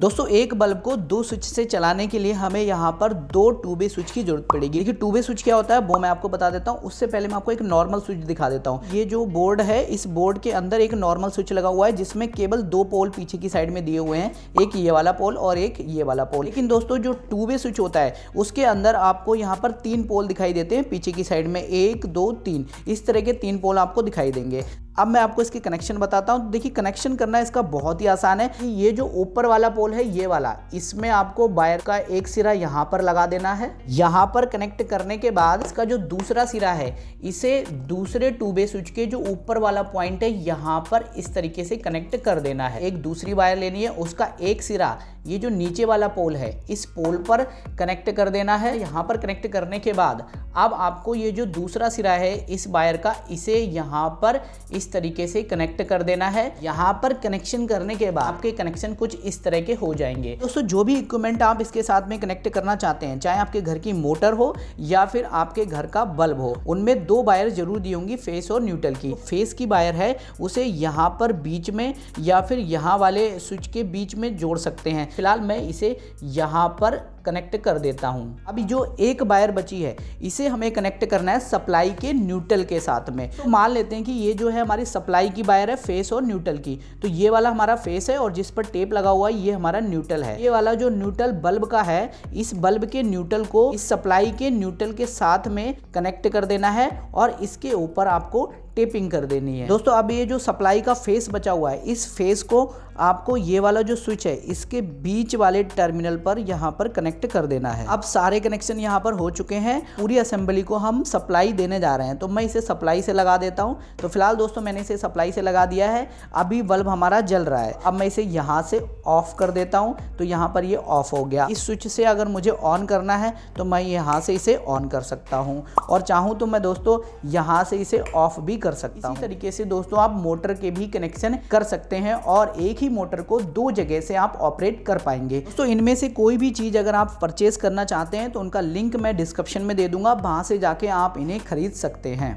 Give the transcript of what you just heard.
दोस्तों एक बल्ब को दो स्विच से चलाने के लिए हमें यहाँ पर दो टू स्विच की जरूरत पड़ेगी देखिए टू स्विच क्या होता है वो मैं आपको बता देता हूँ उससे पहले मैं आपको एक नॉर्मल स्विच दिखा देता हूँ ये जो बोर्ड है इस बोर्ड के अंदर एक नॉर्मल स्विच लगा हुआ है जिसमें केवल दो पोल पीछे की साइड में दिए हुए हैं एक ये वाला पोल और एक ये वाला पोल लेकिन दोस्तों जो टू स्विच होता है उसके अंदर आपको यहाँ पर तीन पोल दिखाई देते हैं पीछे की साइड में एक दो तीन इस तरह के तीन पोल आपको दिखाई देंगे अब मैं आपको इसकी कनेक्शन बताता हूँ देखिए कनेक्शन करना इसका बहुत ही आसान है ये जो ऊपर वाला पोल है ये वाला इसमें आपको वायर का एक सिरा यहाँ पर लगा देना है यहाँ पर कनेक्ट करने के बाद इसका जो दूसरा सिरा है इसे दूसरे टूबे स्विच के जो ऊपर वाला पॉइंट है यहाँ पर इस तरीके से कनेक्ट कर देना है एक दूसरी वायर लेनी है उसका एक सिरा ये जो नीचे वाला पोल है इस पोल पर कनेक्ट कर देना है यहाँ पर कनेक्ट करने के बाद अब आपको ये जो दूसरा सिरा है इस वायर का इसे यहाँ पर इस तरीके से कनेक्ट कर देना है यहाँ पर कनेक्शन करने के बाद आपके कनेक्शन कुछ इस तरह के हो जाएंगे दोस्तों जो भी इक्विपमेंट आप इसके साथ में कनेक्ट करना चाहते हैं चाहे आपके घर की मोटर हो या फिर आपके घर का बल्ब हो उनमें दो वायर जरूर दी होंगी फेस और न्यूट्रल की तो फेस की वायर है उसे यहाँ पर बीच में या फिर यहाँ वाले स्विच के बीच में जोड़ सकते हैं फिलहाल मैं इसे यहाँ पर कनेक्ट कर देता हूँ अभी जो एक वायर बची है इसे हमें कनेक्ट करना है सप्लाई के न्यूट्रल के साथ में तो मान लेते हैं कि ये जो है हमारी सप्लाई की वायर है फेस और न्यूट्रल की तो ये वाला हमारा फेस है और जिस पर टेप लगा हुआ है ये हमारा न्यूट्रल है ये वाला जो न्यूट्रल बल्ब का है इस बल्ब के न्यूट्रल को इस सप्लाई के न्यूट्रल के साथ में कनेक्ट कर देना है और इसके ऊपर आपको टेपिंग कर देनी है दोस्तों अब ये जो सप्लाई का फेस बचा हुआ है इस फेस को आपको ये वाला जो स्विच है इसके बीच वाले टर्मिनल पर यहाँ पर कनेक्ट कर देना है अब सारे कनेक्शन यहाँ पर हो चुके हैं पूरी असेंबली को हम सप्लाई देने जा रहे हैं तो मैं इसे सप्लाई से लगा देता हूँ तो फिलहाल दोस्तों मैंने इसे सप्लाई से लगा दिया है अभी बल्ब हमारा जल रहा है अब मैं इसे यहाँ से ऑफ कर देता हूँ तो यहाँ पर ये ऑफ हो गया इस स्विच से अगर मुझे ऑन करना है तो मैं यहाँ से इसे ऑन कर सकता हूँ और चाहूँ तो मैं दोस्तों यहाँ से इसे ऑफ भी कर कर सकता हूँ इसी तरीके से दोस्तों आप मोटर के भी कनेक्शन कर सकते हैं और एक ही मोटर को दो जगह से आप ऑपरेट कर पाएंगे दोस्तों इनमें से कोई भी चीज़ अगर आप परचेज करना चाहते हैं तो उनका लिंक मैं डिस्क्रिप्शन में दे दूंगा वहां से जाके आप इन्हें खरीद सकते हैं